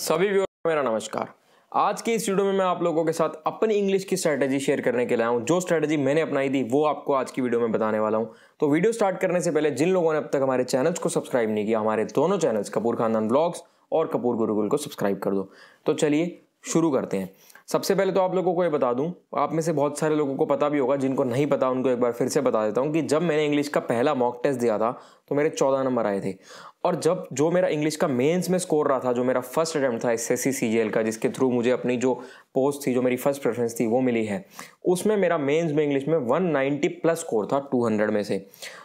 सभी व्यूअर मेरा नमस्कार आज के इस वीडियो में मैं आप लोगों के साथ अपनी इंग्लिश की स्ट्रैटेजी शेयर करने के लिए आया हूँ जो स्ट्रैटेजी मैंने अपनाई थी वो आपको आज की वीडियो में बताने वाला हूँ तो वीडियो स्टार्ट करने से पहले जिन लोगों ने अब तक हमारे चैनल्स को सब्सक्राइब नहीं किया हमारे दोनों चैनल्स कपूर खानदान ब्लॉग्स और कपूर गुरुकुल को सब्सक्राइब कर दो तो चलिए शुरू करते हैं सबसे पहले तो आप लोगों को ये बता दूं आप में से बहुत सारे लोगों को पता भी होगा जिनको नहीं पता उनको एक बार फिर से बता देता हूँ कि जब मैंने इंग्लिश का पहला मॉक टेस्ट दिया था तो मेरे चौदह नंबर आए थे और जब जो मेरा इंग्लिश का मेंस में स्कोर रहा था जो मेरा फर्स्ट अटैम्प्ट था एस एस का जिसके थ्रू मुझे अपनी जो पोस्ट थी जो मेरी फर्स्ट प्रेफरेंस थी वो मिली है उसमें मेरा मेंस में इंग्लिश में 190 प्लस स्कोर था 200 में से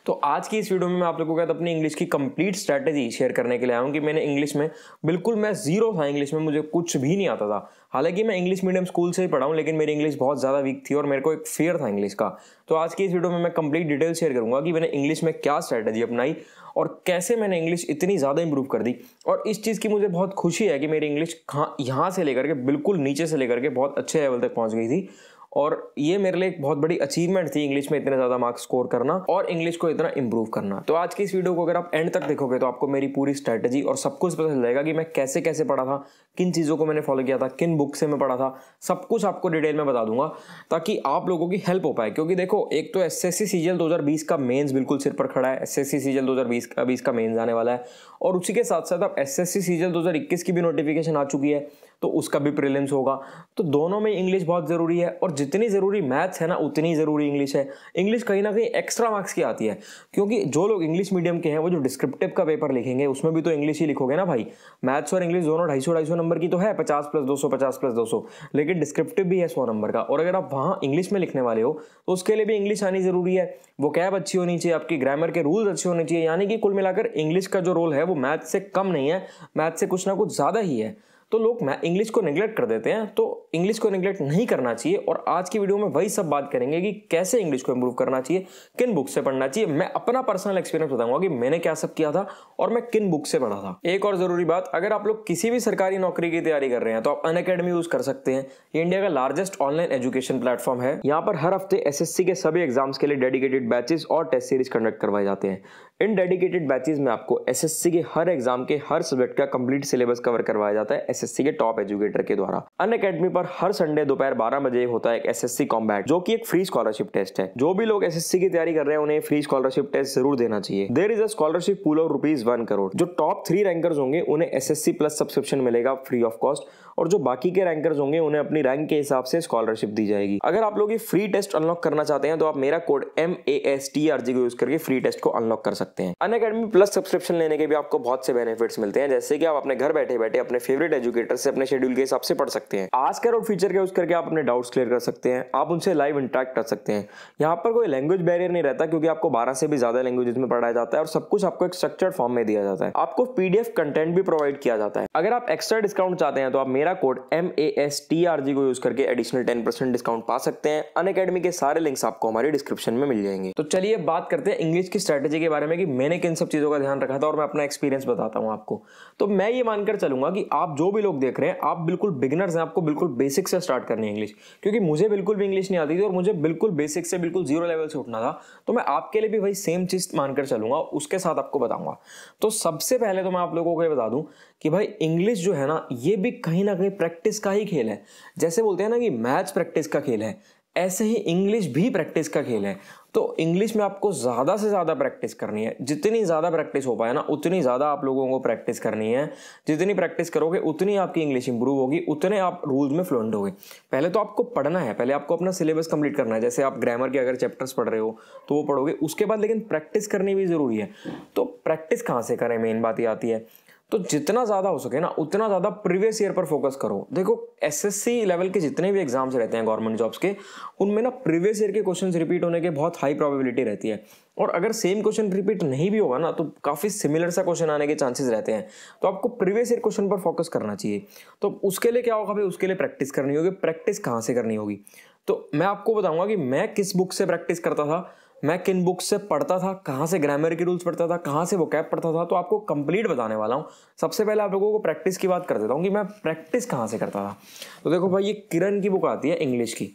तो आज की इस वीडियो में मैं आप लोगों के साथ अपनी इंग्लिश की कंप्लीट स्ट्रैटेजी शेयर करने के लिए आया हूँ कि मैंने इंग्लिश में बिल्कुल मैं जीरो था इंग्लिश में मुझे कुछ भी नहीं आता था हालांकि मैं इंग्लिश मीडियम स्कूल से ही पढ़ा हूँ लेकिन मेरी इंग्लिश बहुत ज़्यादा वीक थी और मेरे को एक फेयर था इंग्लिश का तो आज की इस वीडियो में मैं कंप्लीट डिटेल शेयर करूँगा कि मैंने इंग्लिश में क्या स्ट्रैटेजी अपनाई और कैसे मैंने इंग्लिश इतनी ज़्यादा इंप्रूव कर दी और इस चीज़ की मुझे बहुत खुशी है कि मेरी इंग्लिश यहाँ से लेकर के बिल्कुल नीचे से लेकर के बहुत अच्छे लेवल तक पहुँच गई थी और ये मेरे लिए एक बहुत बड़ी अचीवमेंट थी इंग्लिश में इतने ज़्यादा मार्क्स स्कोर करना और इंग्लिश को इतना इंप्रूव करना तो आज की इस वीडियो को अगर आप एंड तक देखोगे तो आपको मेरी पूरी स्ट्रैटेजी और सब कुछ पता चल जाएगा कि मैं कैसे कैसे पढ़ा था किन चीज़ों को मैंने फॉलो किया था किन बुक से मैं पढ़ा था सब कुछ आपको डिटेल में बता दूंगा ताकि आप लोगों की हेल्प हो पाए क्योंकि देखो एक तो एस एस सी सीजल दो का मेन्स बिल्कुल सिर पर खड़ा है एस एस सी सीजल दो का बीस का मेन्स आने वाला है और उसी के साथ साथ अब एस एस सी सीजल दो की भी नोटिफिकेशन आ चुकी है तो उसका भी प्रिलिम्स होगा तो दोनों में इंग्लिश बहुत ज़रूरी है और जितनी ज़रूरी मैथ्स है ना उतनी ज़रूरी इंग्लिश है इंग्लिश कहीं ना कहीं एक्स्ट्रा मार्क्स की आती है क्योंकि जो लोग इंग्लिश मीडियम के हैं वो जो डिस्क्रिप्टिव का पेपर लिखेंगे उसमें भी तो इंग्लिश ही लिखोगे ना भाई मैथ्स और इंग्लिश दोनों ढाई सौ ढाई सौ नंबर की तो है पचास प्लस दो सौ पचास प्लस दो सौ लेकिन डिस्क्रिप्टिव भी है सौ नंबर का और अगर आप वहाँ इंग्लिश में लिखने वाले हो तो उसके लिए भी इंग्लिश आनी ज़रूरी है वो कैब अच्छी होनी चाहिए आपकी ग्रामर के रूल्स अच्छे होने चाहिए यानी कि कुल मिलाकर इंग्लिश का जो रोल है वो मैथ से कम नहीं है मैथ से कुछ ना कुछ ज़्यादा ही है तो लोग इंग्लिश को निगलेक्ट कर देते हैं तो इंग्लिश को निगलेक्ट नहीं करना चाहिए और आज की वीडियो में वही सब बात करेंगे कि कैसे इंग्लिश को इम्प्रूव करना चाहिए किन बुक से पढ़ना चाहिए मैं अपना पर्सनल एक्सपीरियंस बताऊंगा कि मैंने क्या सब किया था और मैं किन बुक से पढ़ा था एक और ज़रूरी बात अगर आप लोग किसी भी सरकारी नौकरी की तैयारी कर रहे हैं तो आप अन यूज़ कर सकते हैं ये इंडिया का लार्जेस्ट ऑनलाइन एजुकेशन प्लेटफॉर्म है यहाँ पर हर हफ्ते एस के सभी एग्जाम्स के लिए डेडिकेटेड बैचेस और टेस्ट सीरीज कंडक्ट करवाए जाते हैं इन डेडिकेटेड बैचेज में आपको एसएससी के हर एग्जाम के हर सब्जेक्ट का कंप्लीट सिलेबस कवर करवाया जाता है एसएससी के टॉप एजुकेटर के द्वारा अन अकेडमी पर हर संडे दोपहर बारह बजे होता है एसएससी कॉम्बैट जो की एक फ्री स्कॉलरशिप टेस्ट है जो भी लोग एसएससी की तैयारी कर रहे हैं उन्हें फ्री स्कॉलरशिप टेस्ट जरूर देना चाहिए there is a scholarship pool of rupees one crore जो टॉप थ्री रैंकर्स होंगे उन्हें एसएससी प्लस सब्सक्रिप्शन मिलेगा फ्री ऑफ कॉस्ट और जो बाकी के रैंकर्स होंगे उन्हें अपनी रैंक के हिसाब से स्कॉलरशिप दी जाएगी अगर आप लोग ये फ्री टेस्ट अनलॉक करना चाहते हैं तो आप मेरा code M A S T R G को यूज करके फ्री टेस्ट को अनलॉक कर सकते हैं सकते हैं अन अकेडमी प्लस सब्सक्रिप्शन लेने के भी आपको बहुत से बेनिफिट्स मिलते हैं जैसे कि आप अपने घर बैठे बैठे अपने फेवरेट एजुकेटर से अपने शेड्यूल के हिसाब से पढ़ सकते हैं आज कर और फ्यूचर के यूज करके आप अपने डाउट्स क्लियर कर सकते हैं आप उनसे लाइव इंटरेक्ट कर सकते हैं यहाँ पर कोई लैंग्वेज बैरियर नहीं रहता क्योंकि आपको बारह से भी ज्यादा लैंग्वेज में पढ़ाया जाता है और सब कुछ आपको एक स्ट्रक्चर्ड फॉर्म में दिया जाता है आपको पीडीएफ कंटेंट भी प्रोवाइड किया जाता है अगर आप एक्स्ट्रा डिस्काउंट चाहते हैं तो आप मेरा code M A S T R G को यूज करके एडिशनल टेन परसेंट डिस्काउंट पा सकते हैं अन अकेडमी के सारे लिंक्स आपको हमारे डिस्क्रिप्शन में मिल जाएंगे तो चलिए बात करते हैं इंग्लिश की स्ट्रेटेजी के बारे में कि मैंने किन सब चीज़ों का ध्यान रखा था और मैं अपना एक्सपीरियंस बताता हूँ आपको तो मैं ये मानकर चलूंगा कि आप जो भी लोग देख रहे हैं आप बिल्कुल बिगनर्स हैं आपको बिल्कुल बेसिक से स्टार्ट करनी है इंग्लिश क्योंकि मुझे बिल्कुल भी इंग्लिश नहीं आती थी और मुझे बिल्कुल बेसिक से बिल्कुल जीरो लेवल से उठना था तो मैं आपके लिए भी वही सेम चीज़ मानकर चलूंगा उसके साथ आपको बताऊंगा तो सबसे पहले तो मैं आप लोगों को ये बता दूँ कि भाई इंग्लिश जो है ना ये भी कहीं ना कहीं प्रैक्टिस का ही खेल है जैसे बोलते हैं ना कि मैच प्रैक्टिस का खेल है ऐसे ही इंग्लिश भी प्रैक्टिस का खेल है तो इंग्लिश में आपको ज़्यादा से ज़्यादा प्रैक्टिस करनी है जितनी ज़्यादा प्रैक्टिस हो पाए ना उतनी ज़्यादा आप लोगों को प्रैक्टिस करनी है जितनी प्रैक्टिस करोगे उतनी आपकी इंग्लिश इंप्रूव होगी उतने आप रूल्स में फ्लुएंट होगे पहले तो आपको पढ़ना है पहले आपको अपना सिलेबस कंप्लीट करना है जैसे आप ग्रामर के अगर चैप्टर्स पढ़ रहे हो तो वो पढ़ोगे उसके बाद लेकिन प्रैक्टिस करनी भी ज़रूरी है तो प्रैक्टिस कहाँ से करें मेन बात ये आती है तो जितना ज़्यादा हो सके ना उतना ज़्यादा प्रीवियस ईयर पर फोकस करो देखो एसएससी लेवल के जितने भी एग्जाम्स रहते हैं गवर्नमेंट जॉब्स के उनमें ना प्रीवियस ईयर के क्वेश्चन रिपीट होने के बहुत हाई प्रोबेबिलिटी रहती है और अगर सेम क्वेश्चन रिपीट नहीं भी होगा ना तो काफ़ी सिमिलर सा क्वेश्चन आने के चांसेस रहते हैं तो आपको प्रीवियस ईयर क्वेश्चन पर फोकस करना चाहिए तो उसके लिए क्या होगा भाई उसके लिए प्रैक्टिस करनी होगी प्रैक्टिस कहाँ से करनी होगी तो मैं आपको बताऊंगा कि मैं किस बुक से प्रैक्टिस करता था मैं किन बुक्स से पढ़ता था कहाँ से ग्रामर के रूल्स पढ़ता था कहाँ से वो कैप पढ़ता था तो आपको कंप्लीट बताने वाला हूँ सबसे पहले आप लोगों को प्रैक्टिस की बात कर देता हूँ कि मैं प्रैक्टिस कहाँ से करता था तो देखो भाई ये किरण की बुक आती है इंग्लिश की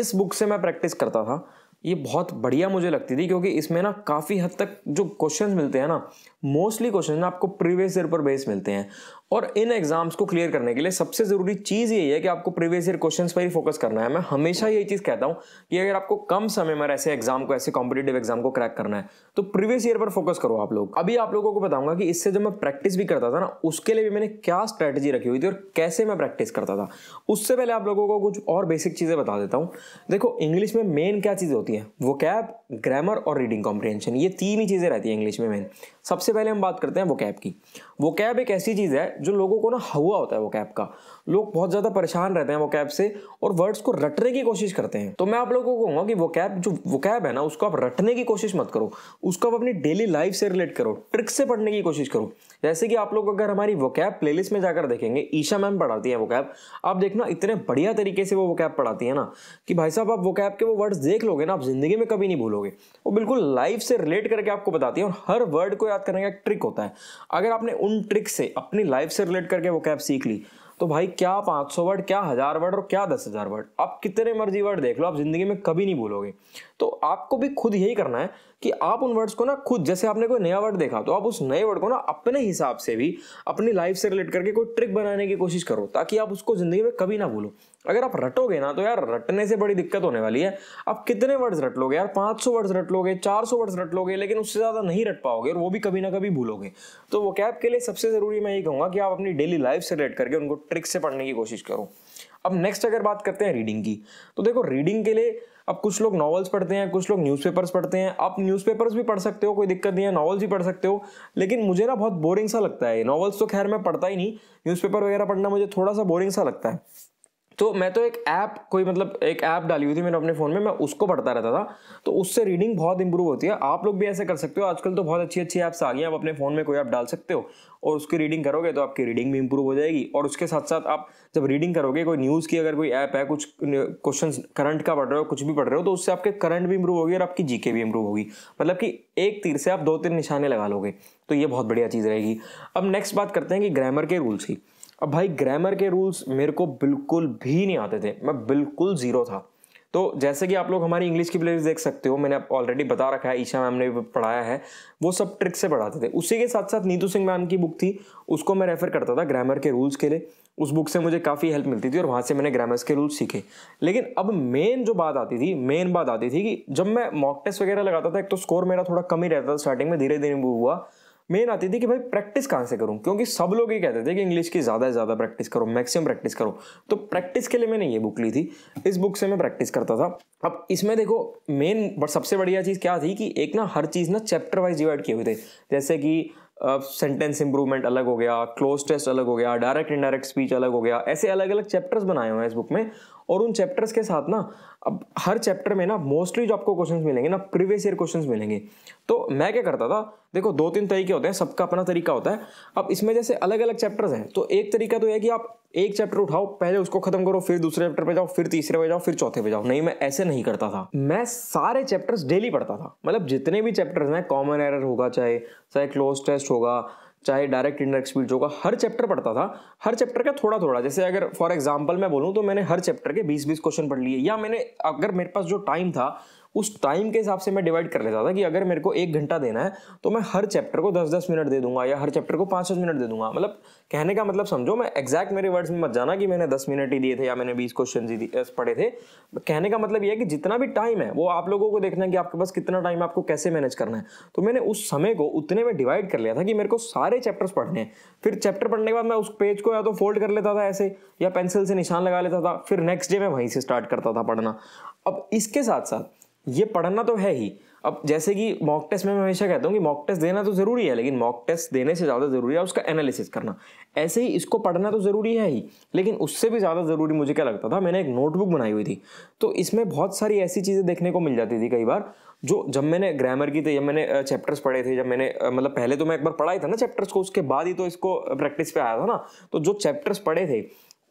इस बुक से मैं प्रैक्टिस करता था ये बहुत बढ़िया मुझे लगती थी क्योंकि इसमें ना काफ़ी हद तक जो क्वेश्चन मिलते हैं ना मोस्टली क्वेश्चन आपको प्रीवियस ईयर पर बेस मिलते हैं और इन एग्जाम्स को क्लियर करने के लिए सबसे ज़रूरी चीज़ यही है कि आपको प्रीवियस ईयर क्वेश्चंस पर ही फोकस करना है मैं हमेशा यही चीज़ कहता हूँ कि अगर आपको कम समय में ऐसे एग्जाम को ऐसे कॉम्पिटेटिव एग्जाम को क्रैक करना है तो प्रीवियस ईयर पर फोकस करो आप लोग अभी आप लोगों को बताऊंगा कि इससे जब मैं प्रैक्टिस भी करता था ना उसके लिए भी मैंने क्या स्ट्रैटेजी रखी हुई थी और कैसे मैं प्रैक्टिस करता था उससे पहले आप लोगों को कुछ और बेसिक चीज़ें बता देता हूँ देखो इंग्लिश में मेन क्या चीज़ होती है वो कैब ग्रामर और रीडिंग कॉम्प्रिहेंशन ये तीन ही चीज़ें रहती हैं इंग्लिश में मेन सबसे पहले हम बात करते हैं वो कैब की वो कैब एक ऐसी चीज़ है जो लोगों को ना हवा होता है वो कैप का लोग बहुत ज़्यादा परेशान रहते हैं वो कैप से और वर्ड्स को रटने की कोशिश करते हैं तो मैं आप लोगों को कहूंगा कि वो कैप जो वो कैप है ना उसको आप रटने की कोशिश मत करो उसको आप अपनी डेली लाइफ से रिलेट करो ट्रिक से पढ़ने की कोशिश करो जैसे कि आप लोग अगर हमारी वो कैप प्लेलिस्ट में जाकर देखेंगे ईशा मैम पढ़ाती है वो कैप आप देखना इतने बढ़िया तरीके से वो वो कैप पढ़ाती है ना कि भाई साहब आप वो कैप के वो वर्ड्स देख लोगे ना आप जिंदगी में कभी नहीं भूलोगे वो बिल्कुल लाइफ से रिलेट करके आपको बताती है और हर वर्ड को याद करने का ट्रिक होता है अगर आपने उन ट्रिक से अपनी लाइफ लाइफ से रिलेट करके वो कैब सीख ली तो भाई क्या पाँच सौ वर्ड क्या हज़ार वर्ड और क्या दस हज़ार वर्ड आप कितने मर्जी वर्ड देख लो आप ज़िंदगी में कभी नहीं भूलोगे तो आपको भी खुद यही करना है कि आप उन वर्ड्स को ना खुद जैसे आपने कोई नया वर्ड देखा तो आप उस नए वर्ड को ना अपने हिसाब से भी अपनी लाइफ से रिलेट करके कोई ट्रिक बनाने की कोशिश करो ताकि आप उसको ज़िंदगी में कभी ना भूलो अगर आप रटोगे ना तो यार रटने से बड़ी दिक्कत होने वाली है आप कितने वर्ड्स रट लोगे यार 500 वर्ड्स रट लोगे 400 वर्ड्स रट लोगे लेकिन उससे ज़्यादा नहीं रट पाओगे और वो भी कभी ना कभी भूलोगे तो वो कैब के लिए सबसे ज़रूरी मैं ये कहूँगा कि आप अपनी डेली लाइफ से रिलेट करके उनको ट्रिक से पढ़ने की कोशिश करो अब नेक्स्ट अगर बात करते हैं रीडिंग की तो देखो रीडिंग के लिए अब कुछ लोग नॉवल्स पढ़ते हैं कुछ लोग न्यूज़पेपर्स पढ़ते हैं आप न्यूज़पेपर्स भी पढ़ सकते हो कोई दिक्कत नहीं है नॉवल्स भी पढ़ सकते हो लेकिन मुझे ना बहुत बोरिंग सा लगता है नॉवल्स तो खैर मैं पढ़ता ही नहीं न्यूज़पेपर वगैरह पढ़ना मुझे थोड़ा सा बोरिंग सा लगता है तो मैं तो एक ऐप कोई मतलब एक ऐप डाली हुई थी मैंने अपने फ़ोन में मैं उसको पढ़ता रहता था तो उससे रीडिंग बहुत इंप्रूव होती है आप लोग भी ऐसे कर सकते हो आजकल तो बहुत अच्छी अच्छी ऐप्स आ गई हैं आप अपने फ़ोन में कोई ऐप डाल सकते हो और उसकी रीडिंग करोगे तो आपकी रीडिंग भी इंप्रूव हो जाएगी और उसके साथ साथ आप जब रीडिंग करोगे कोई न्यूज़ की अगर कोई ऐप है कुछ क्वेश्चन करंट का पढ़ रहे हो कुछ भी पढ़ रहे हो तो उससे आपके करंट भी इंप्रूव होगी और आपकी जीके भी इंप्रूव होगी मतलब कि एक तीर से आप दो तीन निशाने लगा लोगे तो ये बहुत बढ़िया चीज़ रहेगी अब नेक्स्ट बात करते हैं कि ग्रामर के रूल्स की अब भाई ग्रामर के रूल्स मेरे को बिल्कुल भी नहीं आते थे मैं बिल्कुल ज़ीरो था तो जैसे कि आप लोग हमारी इंग्लिश की प्लेयर्स देख सकते हो मैंने ऑलरेडी बता रखा है ईशा मैम ने पढ़ाया है वो सब ट्रिक से पढ़ाते थे उसी के साथ साथ नीतू सिंह मैम की बुक थी उसको मैं रेफ़र करता था ग्रामर के रूल्स के लिए उस बुक से मुझे काफ़ी हेल्प मिलती थी और वहाँ से मैंने ग्रामर्स के रूल्स सीखे लेकिन अब मेन जो बात आती थी मेन बात आती थी कि जब मैं मॉक टेस्ट वगैरह लगाता था एक तो स्कोर मेरा थोड़ा कम ही रहता था स्टार्टिंग में धीरे धीरे वो हुआ मेन आती थी कि भाई प्रैक्टिस कहाँ से करूँ क्योंकि सब लोग ये कहते थे कि इंग्लिश की ज़्यादा से ज़्यादा प्रैक्टिस करो मैक्सिमम प्रैक्टिस करो तो प्रैक्टिस के लिए मैंने ये बुक ली थी इस बुक से मैं प्रैक्टिस करता था अब इसमें देखो मेन सबसे बढ़िया चीज़ क्या थी कि एक ना हर चीज़ ना चैप्टर वाइज डिवाइड किए हुए थे जैसे कि सेंटेंस इंप्रूवमेंट अलग हो गया क्लोज टेस्ट अलग हो गया डायरेक्ट इनडायरेक्ट स्पीच अलग हो गया ऐसे अलग अलग चैप्टर्स बनाए हुए हैं इस बुक में और उन चैप्टर्स के साथ ना अब हर चैप्टर में ना मोस्टली जो आपको क्वेश्चंस मिलेंगे ना प्रीवियस ईयर क्वेश्चंस मिलेंगे तो मैं क्या करता था देखो दो तीन तरीके होते हैं सबका अपना तरीका होता है अब इसमें जैसे अलग अलग चैप्टर्स हैं तो एक तरीका तो है कि आप एक चैप्टर उठाओ पहले उसको खत्म करो फिर दूसरे चैप्टर पे जाओ फिर तीसरे पे जाओ फिर चौथे पे जाओ नहीं मैं ऐसे नहीं करता था मैं सारे चैप्टर्स डेली पढ़ता था मतलब जितने भी चैप्टर्स हैं कॉमन एरर होगा चाहे चाहे क्लोज टेस्ट होगा चाहे डायरेक्ट इंडेक्स स्पीड जो होगा हर चैप्टर पढ़ता था हर चैप्टर का थोड़ा थोड़ा जैसे अगर फॉर एग्जांपल मैं बोलूँ तो मैंने हर चैप्टर के बीस बीस क्वेश्चन पढ़ लिए या मैंने अगर मेरे पास जो टाइम था उस टाइम के हिसाब से मैं डिवाइड कर लेता था कि अगर मेरे को एक घंटा देना है तो मैं हर चैप्टर को दस दस मिनट दे दूंगा या हर चैप्टर को पाँच पाँच मिनट दे दूंगा मतलब कहने का मतलब समझो मैं एग्जैक्ट मेरे वर्ड्स में मत जाना कि मैंने दस मिनट ही दिए थे या मैंने बीस क्वेश्चन ही पढ़े थे कहने का मतलब यह है कि जितना भी टाइम है वो आप लोगों को देखना है कि आपके पास कितना टाइम आपको कैसे मैनेज करना है तो मैंने उस समय को उतने में डिवाइड कर लिया था कि मेरे को सारे चैप्टर्स पढ़ने हैं फिर चैप्टर पढ़ने के बाद मैं उस पेज को या तो फोल्ड कर लेता था ऐसे या पेंसिल से निशान लगा लेता था फिर नेक्स्ट डे मैं वहीं से स्टार्ट करता था पढ़ना अब इसके साथ साथ ये पढ़ना तो है ही अब जैसे कि मॉक टेस्ट में मैं हमेशा कहता हूँ कि मॉक टेस्ट देना तो ज़रूरी है लेकिन मॉक टेस्ट देने से ज़्यादा ज़रूरी है उसका एनालिसिस करना ऐसे ही इसको पढ़ना तो ज़रूरी है ही लेकिन उससे भी ज़्यादा ज़रूरी मुझे क्या लगता था मैंने एक नोटबुक बनाई हुई थी तो इसमें बहुत सारी ऐसी चीज़ें देखने को मिल जाती थी कई बार जो जब मैंने ग्रामर की थी जब मैंने चैप्टर्स पढ़े थे जब मैंने मतलब पहले तो मैं एक बार पढ़ा ही था ना चैप्टर्स को उसके बाद ही तो इसको प्रैक्टिस पे आया था ना तो जो चैप्टर्स पढ़े थे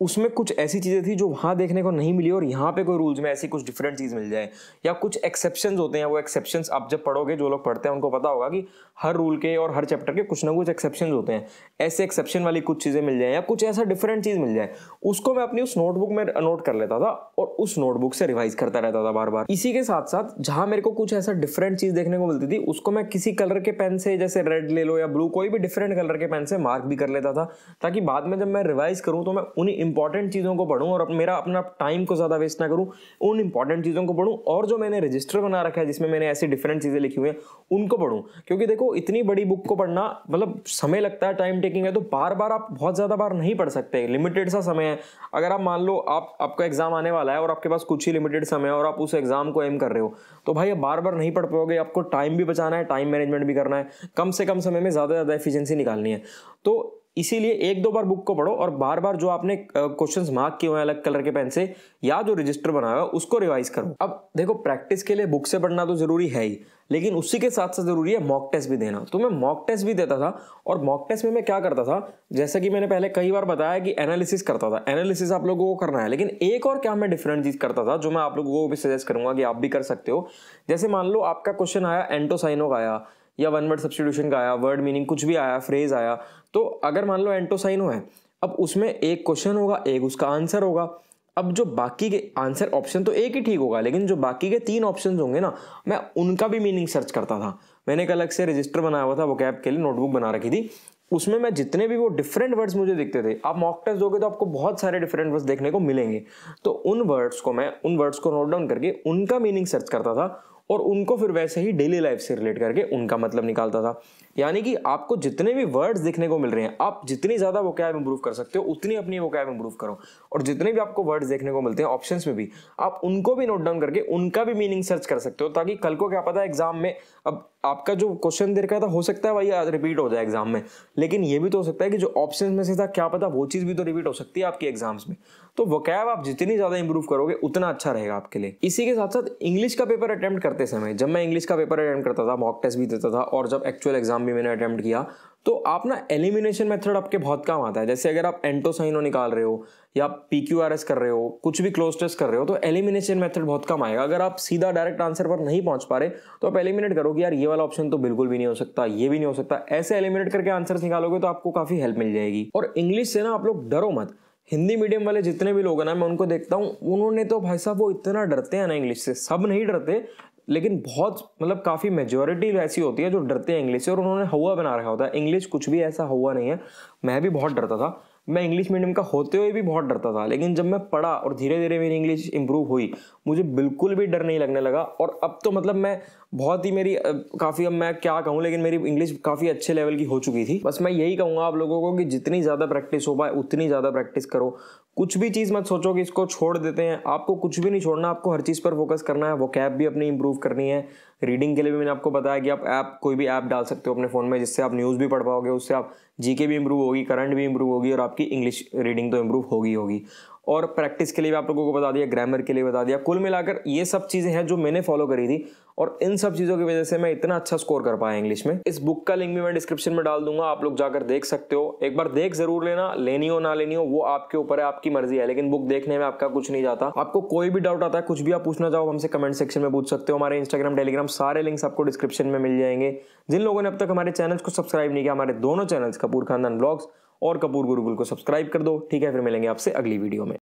उसमें कुछ ऐसी चीज़ें थी जो वहाँ देखने को नहीं मिली और यहाँ पे कोई रूल्स में ऐसी कुछ डिफरेंट चीज़ मिल जाए या कुछ एक्सेप्शन होते हैं वो एक्सेप्शन आप जब पढ़ोगे जो लोग पढ़ते हैं उनको पता होगा कि हर रूल के और हर चैप्टर के कुछ ना कुछ एक्सेप्शन होते हैं ऐसे एक्सेप्शन वाली कुछ चीज़ें मिल जाए या कुछ ऐसा डिफरेंट चीज़ मिल जाए उसको मैं अपनी उस नोटबुक में नोट कर लेता था और उस नोटबुक से रिवाइज करता रहता था बार बार इसी के साथ साथ जहाँ मेरे को कुछ ऐसा डिफरेंट चीज़ देखने को मिलती थी उसको मैं किसी कलर के पेन से जैसे रेड ले लो या ब्लू कोई भी डिफरेंट कलर के पेन से मार्क भी कर लेता था ताकि बाद में जब मैं रिवाइज करूँ तो मैं उन्हीं इंपॉर्टेंट चीज़ों को पढ़ूँ और अप, मेरा अपना टाइम को ज़्यादा वेस्ट ना करूँ उन इंपॉर्टेंट चीज़ों को पढ़ूँ और जो मैंने रजिस्टर बना रखा है जिसमें मैंने ऐसी डिफरेंट चीज़ें लिखी हुई हैं उनको पढ़ूँ क्योंकि देखो इतनी बड़ी बुक को पढ़ना मतलब समय लगता है टाइम टेकिंग है तो बार बार आप बहुत ज़्यादा बार नहीं पढ़ सकते लिमिटेड सा समय है अगर आप मान लो आप आपका एग्ज़ाम आने वाला है और आपके पास कुछ ही लिमिटेड समय है और आप उस एग्ज़ाम को एम कर रहे हो तो भाई आप बार बार नहीं पढ़ पाओगे आपको टाइम भी बचाना है टाइम मैनेजमेंट भी करना है कम से कम समय में ज़्यादा ज़्यादा एफिशिएंसी निकालनी है तो इसीलिए एक दो बार बुक को पढ़ो और बार बार जो आपने क्वेश्चंस मार्क किए हुए हैं अलग कलर के पेन से या जो रजिस्टर बनाया हुआ उसको रिवाइज करो अब देखो प्रैक्टिस के लिए बुक से पढ़ना तो जरूरी है ही लेकिन उसी के साथ साथ जरूरी है मॉक टेस्ट भी देना तो मैं मॉक टेस्ट भी देता था और मॉक टेस्ट में मैं क्या करता था जैसा कि मैंने पहले कई बार बताया कि एनालिसिस करता था एनालिसिस आप लोगों को करना है लेकिन एक और क्या मैं डिफरेंट चीज करता था जो मैं आप लोगों को भी सजेस्ट करूंगा कि आप भी कर सकते हो जैसे मान लो आपका क्वेश्चन आया एंटोसाइनो का आया या वन वर्ड सब्सटीट्यूशन का आया वर्ड मीनिंग कुछ भी आया फ्रेज आया तो अगर मान लो एंटोसाइनो है अब उसमें एक क्वेश्चन होगा एक उसका आंसर होगा अब जो बाकी के आंसर ऑप्शन तो एक ही ठीक होगा लेकिन जो बाकी के तीन ऑप्शन होंगे ना मैं उनका भी मीनिंग सर्च करता था मैंने एक अलग से रजिस्टर बनाया हुआ था वो कैब के लिए नोटबुक बना रखी थी उसमें मैं जितने भी वो डिफरेंट वर्ड्स मुझे दिखते थे आप मॉक टेस्ट दोगे तो आपको बहुत सारे डिफरेंट वर्ड्स देखने को मिलेंगे तो उन वर्ड्स को मैं उन वर्ड्स को नोट डाउन करके उनका मीनिंग सर्च करता था और उनको फिर वैसे ही डेली लाइफ से रिलेट करके उनका मतलब निकालता था यानी कि आपको जितने भी वर्ड्स दिखने को मिल रहे हैं आप जितनी ज़्यादा वो कैब इम्प्रूव कर सकते हो उतनी अपनी वो कैब इम्प्रूव करो और जितने भी आपको वर्ड्स देखने को मिलते हैं ऑप्शन में भी आप उनको भी नोट डाउन करके उनका भी मीनिंग सर्च कर सकते हो ताकि कल को क्या पता है एग्जाम में अब आपका जो क्वेश्चन दे रखा था हो सकता है वही रिपीट हो जाए एग्जाम में लेकिन ये भी तो हो सकता है कि जो ऑप्शन में से था क्या पता वो चीज़ भी तो रिपीट हो सकती है आपके एग्जाम्स में तो वकैब आप जितनी ज़्यादा इंप्रूव करोगे उतना अच्छा रहेगा आपके लिए इसी के साथ साथ इंग्लिश का पेपर अटैम्प्ट करते समय जब मैं इंग्लिश का पेपर अटैम्प्ट करता था मॉक टेस्ट भी देता था और जब एक्चुअल एग्जाम भी मैंने अटैम्प्ट किया तो आप ना एलिमिनेशन मेथड आपके बहुत काम आता है जैसे अगर आप एंटोसाइनो निकाल रहे हो या पी क्यू आर एस कर रहे हो कुछ भी क्लोज टेस्ट कर रहे हो तो एलिमिनेशन मेथड बहुत कम आएगा अगर आप सीधा डायरेक्ट आंसर पर नहीं पहुंच पा रहे तो आप एलिमिनेट करोगे यार ये वाला ऑप्शन तो बिल्कुल भी नहीं हो सकता ये भी नहीं हो सकता ऐसे एलिमिनेट करके आंसर निकालोगे तो आपको काफी हेल्प मिल जाएगी और इंग्लिश से ना आप लोग डरो मत हिंदी मीडियम वाले जितने भी लोग हैं ना मैं उनको देखता हूँ उन्होंने तो भाई साहब वो इतना डरते हैं ना इंग्लिश से सब नहीं डरते लेकिन बहुत मतलब काफ़ी मेजोरिटी ऐसी होती है जो डरते हैं इंग्लिश से और उन्होंने हवा बना रखा होता है इंग्लिश कुछ भी ऐसा हुआ नहीं है मैं भी बहुत डरता था मैं इंग्लिश मीडियम का होते हुए भी बहुत डरता था लेकिन जब मैं पढ़ा और धीरे धीरे मेरी इंग्लिश इंप्रूव हुई मुझे बिल्कुल भी डर नहीं लगने लगा और अब तो मतलब मैं बहुत ही मेरी काफ़ी अब मैं क्या कहूँ लेकिन मेरी इंग्लिश काफ़ी अच्छे लेवल की हो चुकी थी बस मैं यही कहूँगा आप लोगों को कि जितनी ज़्यादा प्रैक्टिस हो पाए उतनी ज़्यादा प्रैक्टिस करो कुछ भी चीज़ मत सोचो कि इसको छोड़ देते हैं आपको कुछ भी नहीं छोड़ना आपको हर चीज़ पर फोकस करना है वो कैप भी अपनी इंप्रूव करनी है रीडिंग के लिए भी मैंने आपको बताया कि आप ऐप कोई भी ऐप डाल सकते हो अपने फ़ोन में जिससे आप न्यूज़ भी पढ़ पाओगे उससे आप जीके भी इंप्रूव होगी करंट भी इंप्रूव होगी और आपकी इंग्लिश रीडिंग तो इंप्रूव होगी होगी और प्रैक्टिस के लिए भी आप लोगों को बता दिया ग्रामर के लिए बता दिया कुल मिलाकर ये सब चीज़ें हैं जो मैंने फॉलो करी थी और इन सब चीज़ों की वजह से मैं इतना अच्छा स्कोर कर पाया इंग्लिश में इस बुक का लिंक भी मैं डिस्क्रिप्शन में डाल दूंगा आप लोग जाकर देख सकते हो एक बार देख जरूर लेना लेनी हो ना लेनी हो वो आपके ऊपर है आपकी मर्जी है लेकिन बुक देखने में आपका कुछ नहीं जाता आपको कोई भी डाउट आता है कुछ भी आप पूछना चाहो हमसे कमेंट सेक्शन में पूछ सकते हो हमारे इंस्टाग्राम टेलीग्राम सारे लिंक्स आपको डिस्क्रिप्शन में मिल जाएंगे जिन लोगों ने अब तक हमारे चैनल्स को सब्सक्राइब नहीं किया हमारे दोनों चैनल्स कपूर खानदान ब्लॉग्स और कपूर गुरुकुल को सब्सक्राइब कर दो ठीक है फिर मिलेंगे आपसे अगली वीडियो में